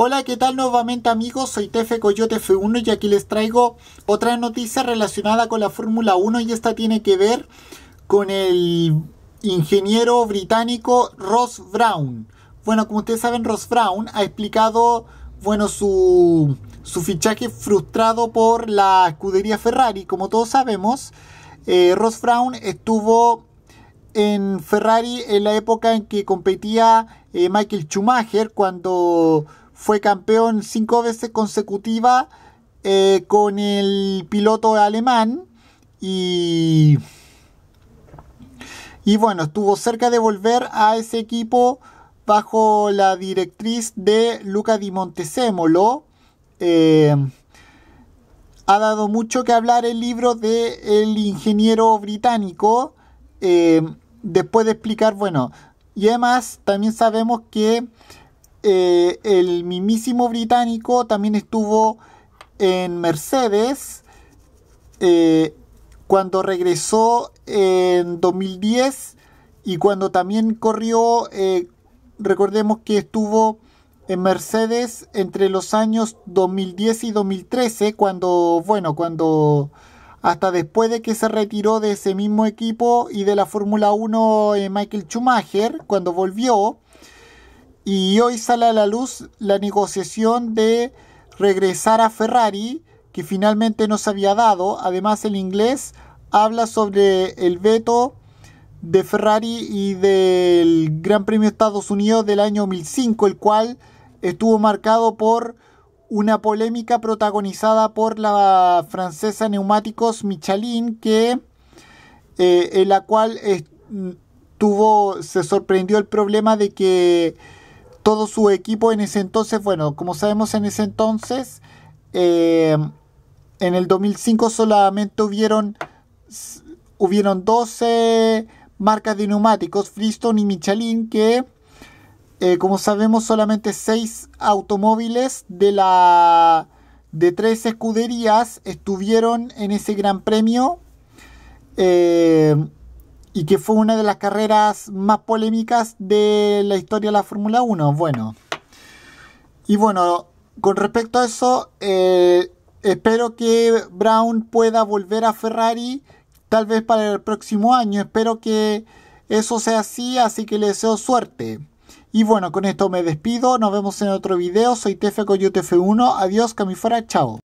Hola, ¿qué tal nuevamente amigos? Soy Tefe Coyote F1 y aquí les traigo otra noticia relacionada con la Fórmula 1 y esta tiene que ver con el ingeniero británico Ross Brown. Bueno, como ustedes saben, Ross Brown ha explicado, bueno, su, su fichaje frustrado por la escudería Ferrari. Como todos sabemos, eh, Ross Brown estuvo en Ferrari en la época en que competía eh, Michael Schumacher cuando fue campeón cinco veces consecutiva eh, con el piloto alemán y, y bueno, estuvo cerca de volver a ese equipo bajo la directriz de Luca Di Montezemolo. Eh, ha dado mucho que hablar el libro del el ingeniero británico. Eh, después de explicar, bueno, y además también sabemos que eh, el mismísimo británico también estuvo en Mercedes eh, cuando regresó en 2010 y cuando también corrió, eh, recordemos que estuvo en Mercedes entre los años 2010 y 2013, cuando, bueno, cuando hasta después de que se retiró de ese mismo equipo y de la Fórmula 1 Michael Schumacher, cuando volvió, y hoy sale a la luz la negociación de regresar a Ferrari, que finalmente no se había dado. Además, el inglés habla sobre el veto de Ferrari y del Gran Premio Estados Unidos del año 2005, el cual estuvo marcado por una polémica protagonizada por la francesa Neumáticos Michelin, que, eh, en la cual se sorprendió el problema de que todo su equipo en ese entonces, bueno, como sabemos en ese entonces, em, en el 2005 solamente hubieron, hubieron 12 marcas de neumáticos, Freestone y Michelin, que eh, como sabemos solamente 6 automóviles de la de tres escuderías estuvieron en ese gran premio. Em, y que fue una de las carreras más polémicas de la historia de la Fórmula 1. Bueno, y bueno, con respecto a eso, eh, espero que Brown pueda volver a Ferrari, tal vez para el próximo año. Espero que eso sea así, así que le deseo suerte. Y bueno, con esto me despido, nos vemos en otro video, soy Tefe Coyote F1, adiós, camifora, chao.